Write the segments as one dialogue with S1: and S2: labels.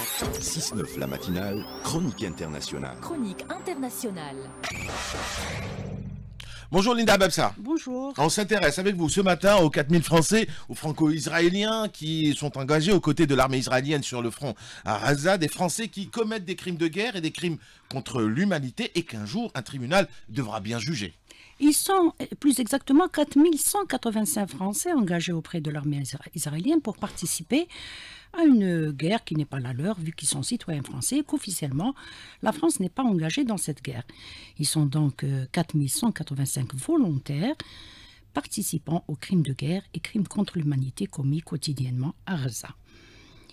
S1: 6-9 la matinale, chronique internationale. Chronique internationale. Bonjour Linda Babsa. Bonjour. On s'intéresse avec vous ce matin aux 4000 Français, aux franco-israéliens qui sont engagés aux côtés de l'armée israélienne sur le front à Gaza, des Français qui commettent des crimes de guerre et des crimes contre l'humanité et qu'un jour un tribunal devra bien juger. Ils
S2: sont plus exactement 4185 Français engagés auprès de l'armée israélienne pour participer à une guerre qui n'est pas la leur, vu qu'ils sont citoyens français et qu'officiellement, la France n'est pas engagée dans cette guerre. Ils sont donc 4185 euh, volontaires participant aux crimes de guerre et crimes contre l'humanité commis quotidiennement à Gaza.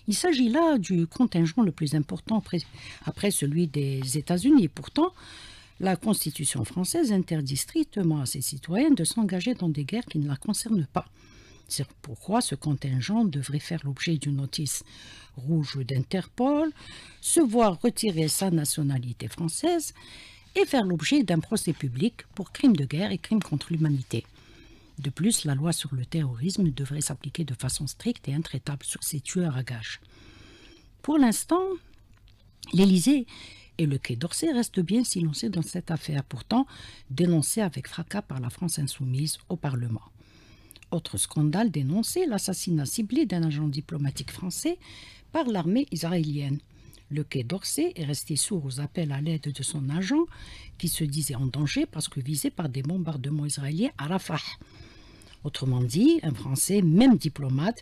S2: Il s'agit là du contingent le plus important après, après celui des États-Unis. Pourtant, la Constitution française interdit strictement à ses citoyens de s'engager dans des guerres qui ne la concernent pas. C'est pourquoi ce contingent devrait faire l'objet d'une notice rouge d'Interpol, se voir retirer sa nationalité française et faire l'objet d'un procès public pour crimes de guerre et crimes contre l'humanité. De plus, la loi sur le terrorisme devrait s'appliquer de façon stricte et intraitable sur ces tueurs à gages. Pour l'instant, l'Élysée et le Quai d'Orsay reste bien silencieux dans cette affaire, pourtant dénoncée avec fracas par la France insoumise au Parlement. Autre scandale dénoncé, l'assassinat ciblé d'un agent diplomatique français par l'armée israélienne. Le Quai d'Orsay est resté sourd aux appels à l'aide de son agent, qui se disait en danger parce que visé par des bombardements israéliens à Rafah. Autrement dit, un Français, même diplomate,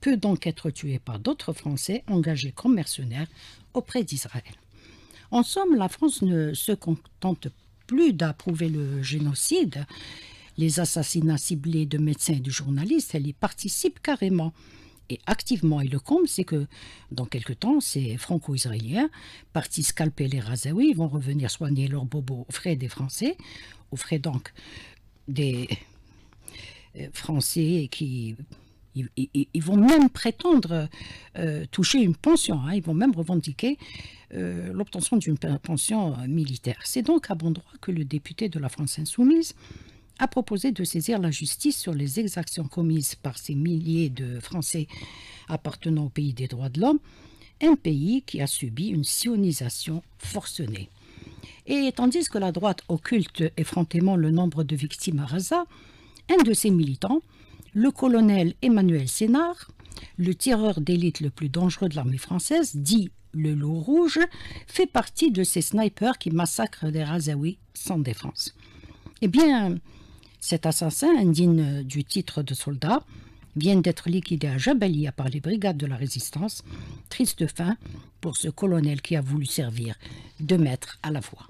S2: peut donc être tué par d'autres Français engagés comme mercenaires auprès d'Israël. En somme, la France ne se contente plus d'approuver le génocide, les assassinats ciblés de médecins et de journalistes, elle y participe carrément et activement. Et le comble, c'est que dans quelque temps, ces franco-israéliens, partis scalper les Razaouis, vont revenir soigner leurs bobos aux frais des Français, aux frais donc des euh, Français qui ils, vont même prétendre euh, toucher une pension, hein. ils vont même revendiquer euh, l'obtention d'une pension euh, militaire. C'est donc à bon droit que le député de la France insoumise a proposé de saisir la justice sur les exactions commises par ces milliers de Français appartenant au pays des droits de l'homme, un pays qui a subi une sionisation forcenée. Et tandis que la droite occulte effrontément le nombre de victimes à Raza, un de ses militants le colonel Emmanuel Sénard, le tireur d'élite le plus dangereux de l'armée française, dit le loup rouge, fait partie de ces snipers qui massacrent des Razaouis sans défense. Eh bien, cet assassin, indigne du titre de soldat, vient d'être liquidé à Jabalia par les brigades de la résistance. Triste fin pour ce colonel qui a voulu servir de maître à la voix.